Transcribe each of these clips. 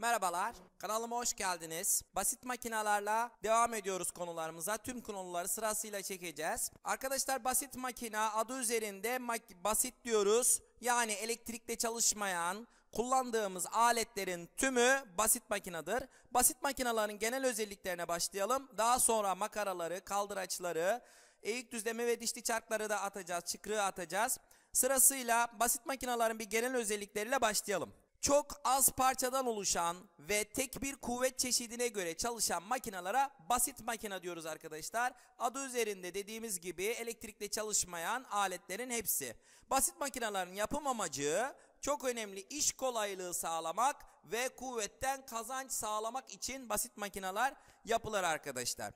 Merhabalar, kanalıma hoş geldiniz. Basit makinalarla devam ediyoruz konularımıza. Tüm konuları sırasıyla çekeceğiz. Arkadaşlar basit makina adı üzerinde mak basit diyoruz. Yani elektrikle çalışmayan, kullandığımız aletlerin tümü basit makinadır. Basit makinaların genel özelliklerine başlayalım. Daha sonra makaraları, kaldıraçları, eğik düzleme ve dişli çarkları da atacağız, çıkrığı atacağız. Sırasıyla basit makinaların bir genel özellikleriyle başlayalım. Çok az parçadan oluşan ve tek bir kuvvet çeşidine göre çalışan makinalara basit makina diyoruz arkadaşlar. Adı üzerinde dediğimiz gibi elektrikle çalışmayan aletlerin hepsi. Basit makinaların yapım amacı çok önemli iş kolaylığı sağlamak ve kuvvetten kazanç sağlamak için basit makinalar yapılır arkadaşlar.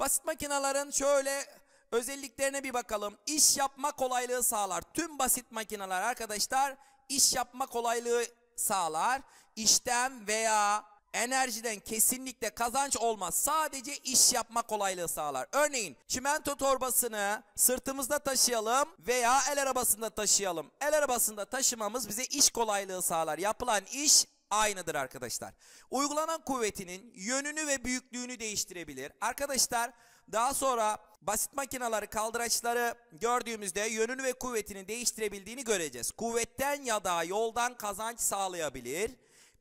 Basit makinaların şöyle özelliklerine bir bakalım. İş yapma kolaylığı sağlar. Tüm basit makineler arkadaşlar iş yapma kolaylığı sağlar. İşten veya enerjiden kesinlikle kazanç olmaz. Sadece iş yapma kolaylığı sağlar. Örneğin çimento torbasını sırtımızda taşıyalım veya el arabasında taşıyalım. El arabasında taşımamız bize iş kolaylığı sağlar. Yapılan iş aynıdır arkadaşlar. Uygulanan kuvvetinin yönünü ve büyüklüğünü değiştirebilir. Arkadaşlar daha sonra basit makinaları kaldıraçları gördüğümüzde yönünü ve kuvvetini değiştirebildiğini göreceğiz. Kuvvetten ya da yoldan kazanç sağlayabilir.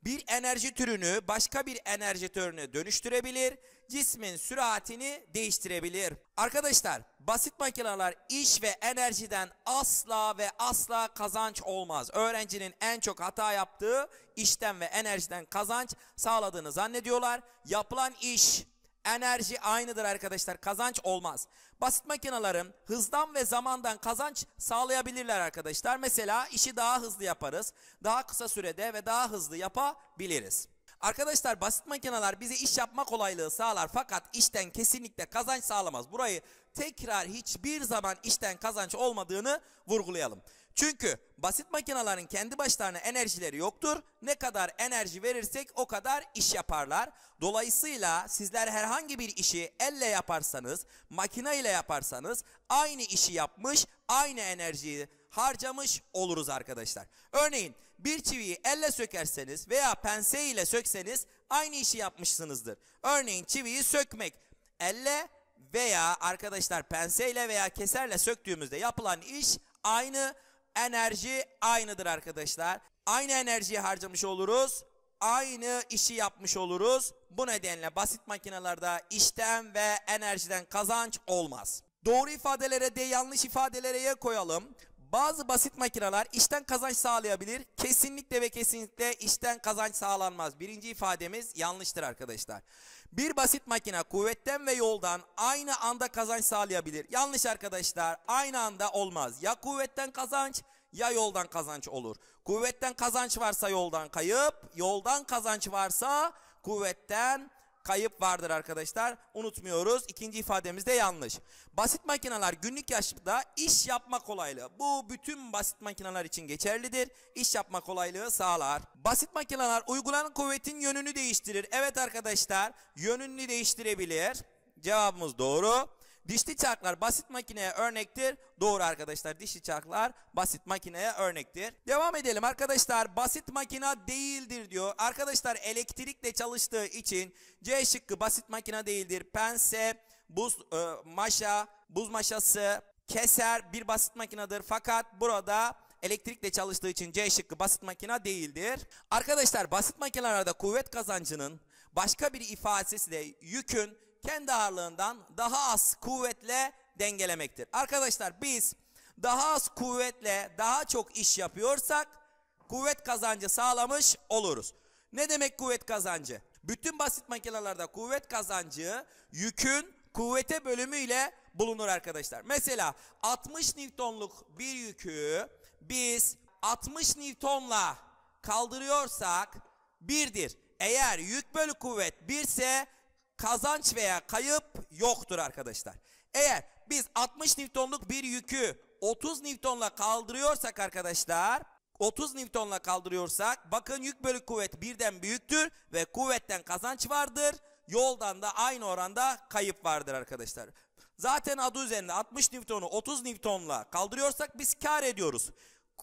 Bir enerji türünü başka bir enerji türüne dönüştürebilir. Cismin süratini değiştirebilir. Arkadaşlar basit makineler iş ve enerjiden asla ve asla kazanç olmaz. Öğrencinin en çok hata yaptığı işten ve enerjiden kazanç sağladığını zannediyorlar. Yapılan iş Enerji aynıdır arkadaşlar. Kazanç olmaz. Basit makinelerin hızdan ve zamandan kazanç sağlayabilirler arkadaşlar. Mesela işi daha hızlı yaparız. Daha kısa sürede ve daha hızlı yapabiliriz. Arkadaşlar basit makineler bize iş yapma kolaylığı sağlar fakat işten kesinlikle kazanç sağlamaz. Burayı tekrar hiçbir zaman işten kazanç olmadığını vurgulayalım. Çünkü basit makinaların kendi başlarına enerjileri yoktur. Ne kadar enerji verirsek o kadar iş yaparlar. Dolayısıyla sizler herhangi bir işi elle yaparsanız, makine ile yaparsanız aynı işi yapmış, aynı enerjiyi harcamış oluruz arkadaşlar. Örneğin bir çiviyi elle sökerseniz veya pense ile sökseniz aynı işi yapmışsınızdır. Örneğin çiviyi sökmek elle veya arkadaşlar penseyle veya keserle söktüğümüzde yapılan iş aynı enerji aynıdır arkadaşlar. Aynı enerjiyi harcamış oluruz. Aynı işi yapmış oluruz. Bu nedenle basit makinelerde işten ve enerjiden kazanç olmaz. Doğru ifadelere de yanlış ifadelere ye koyalım. Bazı basit makineler işten kazanç sağlayabilir. Kesinlikle ve kesinlikle işten kazanç sağlanmaz. Birinci ifademiz yanlıştır arkadaşlar. Bir basit makine kuvvetten ve yoldan aynı anda kazanç sağlayabilir. Yanlış arkadaşlar aynı anda olmaz. Ya kuvvetten kazanç ya yoldan kazanç olur. Kuvvetten kazanç varsa yoldan kayıp, yoldan kazanç varsa kuvvetten kayıp vardır arkadaşlar. Unutmuyoruz. İkinci ifademiz de yanlış. Basit makineler günlük yaşamda iş yapma kolaylığı. Bu bütün basit makineler için geçerlidir. İş yapma kolaylığı sağlar. Basit makineler uygulanan kuvvetin yönünü değiştirir. Evet arkadaşlar yönünü değiştirebilir. Cevabımız doğru. Dişli çarklar basit makineye örnektir. Doğru arkadaşlar dişli çarklar basit makineye örnektir. Devam edelim arkadaşlar basit makina değildir diyor. Arkadaşlar elektrikle çalıştığı için C şıkkı basit makina değildir. Pense, buz e, maşa, buz maşası, keser bir basit makinedir. Fakat burada elektrikle çalıştığı için C şıkkı basit makina değildir. Arkadaşlar basit makinelerde kuvvet kazancının başka bir ifadesi de yükün kendi ağırlığından daha az kuvvetle dengelemektir. Arkadaşlar biz daha az kuvvetle daha çok iş yapıyorsak kuvvet kazancı sağlamış oluruz. Ne demek kuvvet kazancı? Bütün basit makinelerde kuvvet kazancı yükün kuvvete bölümüyle bulunur arkadaşlar. Mesela 60 Newton'luk bir yükü biz 60 Newton'la kaldırıyorsak birdir. Eğer yük bölü kuvvet birse kazanç veya kayıp yoktur arkadaşlar. Eğer biz 60 Newton'luk bir yükü 30 Newton'la kaldırıyorsak arkadaşlar 30 Newton'la kaldırıyorsak bakın yük bölü kuvvet birden büyüktür ve kuvvetten kazanç vardır. Yoldan da aynı oranda kayıp vardır arkadaşlar. Zaten adı üzerinde 60 Newton'u 30 Newton'la kaldırıyorsak biz kar ediyoruz.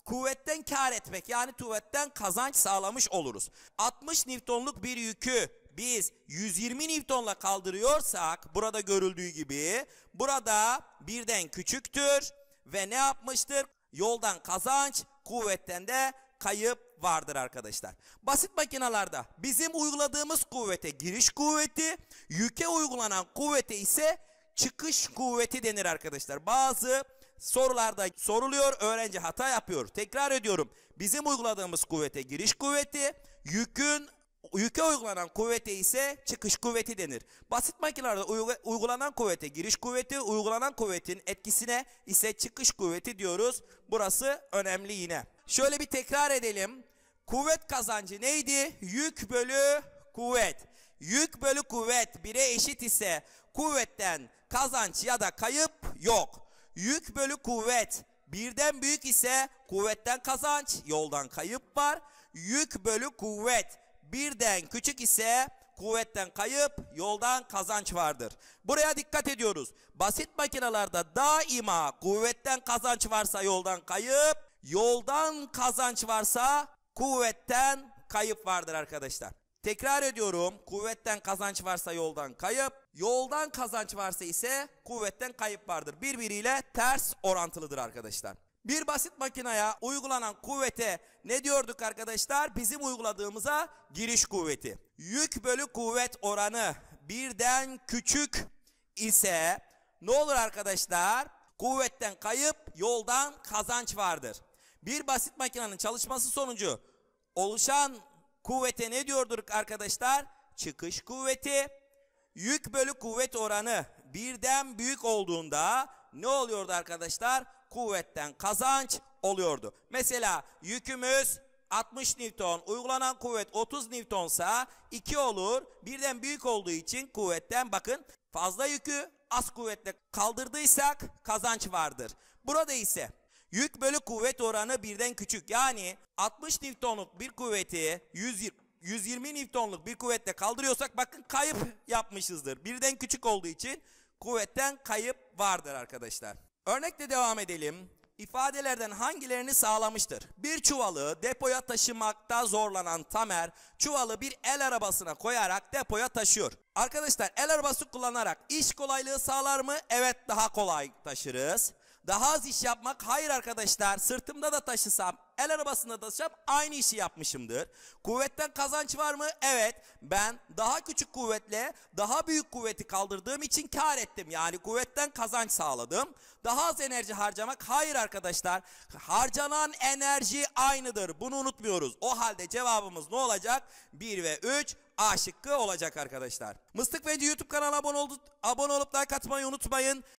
Kuvvetten kar etmek yani kuvvetten kazanç sağlamış oluruz. 60 Newton'luk bir yükü biz 120 Newton'la kaldırıyorsak burada görüldüğü gibi burada birden küçüktür ve ne yapmıştır? Yoldan kazanç, kuvvetten de kayıp vardır arkadaşlar. Basit makinalarda bizim uyguladığımız kuvvete giriş kuvveti, yüke uygulanan kuvvete ise çıkış kuvveti denir arkadaşlar. Bazı sorularda soruluyor, öğrenci hata yapıyor. Tekrar ediyorum. Bizim uyguladığımız kuvvete giriş kuvveti, yükün Yüke uygulanan kuvvete ise çıkış kuvveti denir. Basit makinelerde uygulanan kuvvete giriş kuvveti, uygulanan kuvvetin etkisine ise çıkış kuvveti diyoruz. Burası önemli yine. Şöyle bir tekrar edelim. Kuvvet kazancı neydi? Yük bölü kuvvet. Yük bölü kuvvet bire eşit ise kuvvetten kazanç ya da kayıp yok. Yük bölü kuvvet birden büyük ise kuvvetten kazanç, yoldan kayıp var. Yük bölü kuvvet birden küçük ise kuvvetten kayıp, yoldan kazanç vardır. Buraya dikkat ediyoruz. Basit makinalarda daima kuvvetten kazanç varsa yoldan kayıp, yoldan kazanç varsa kuvvetten kayıp vardır arkadaşlar. Tekrar ediyorum. Kuvvetten kazanç varsa yoldan kayıp, yoldan kazanç varsa ise kuvvetten kayıp vardır. Birbiriyle ters orantılıdır arkadaşlar. Bir basit makinaya uygulanan kuvvete ne diyorduk arkadaşlar? Bizim uyguladığımıza giriş kuvveti. Yük bölü kuvvet oranı birden küçük ise ne olur arkadaşlar? Kuvvetten kayıp yoldan kazanç vardır. Bir basit makinenin çalışması sonucu oluşan kuvvete ne diyorduk arkadaşlar? Çıkış kuvveti. Yük bölü kuvvet oranı birden büyük olduğunda ne oluyordu arkadaşlar? kuvvetten kazanç oluyordu. Mesela yükümüz 60 Newton, uygulanan kuvvet 30 Newtonsa 2 olur. Birden büyük olduğu için kuvvetten bakın fazla yükü az kuvvetle kaldırdıysak kazanç vardır. Burada ise yük bölü kuvvet oranı birden küçük. Yani 60 Newton'luk bir kuvveti 120 120 Newton'luk bir kuvvetle kaldırıyorsak bakın kayıp yapmışızdır. Birden küçük olduğu için kuvvetten kayıp vardır arkadaşlar. Örnekle devam edelim. İfadelerden hangilerini sağlamıştır? Bir çuvalı depoya taşımakta zorlanan Tamer, çuvalı bir el arabasına koyarak depoya taşıyor. Arkadaşlar el arabası kullanarak iş kolaylığı sağlar mı? Evet daha kolay taşırız. Daha az iş yapmak hayır arkadaşlar sırtımda da taşısam el arabasında çalışacağım aynı işi yapmışımdır. Kuvvetten kazanç var mı? Evet ben daha küçük kuvvetle daha büyük kuvveti kaldırdığım için kar ettim. Yani kuvvetten kazanç sağladım. Daha az enerji harcamak hayır arkadaşlar. Harcanan enerji aynıdır. Bunu unutmuyoruz. O halde cevabımız ne olacak? 1 ve 3 A şıkkı olacak arkadaşlar. Mıstık ve YouTube kanalına abone, oldu, abone olup like atmayı unutmayın.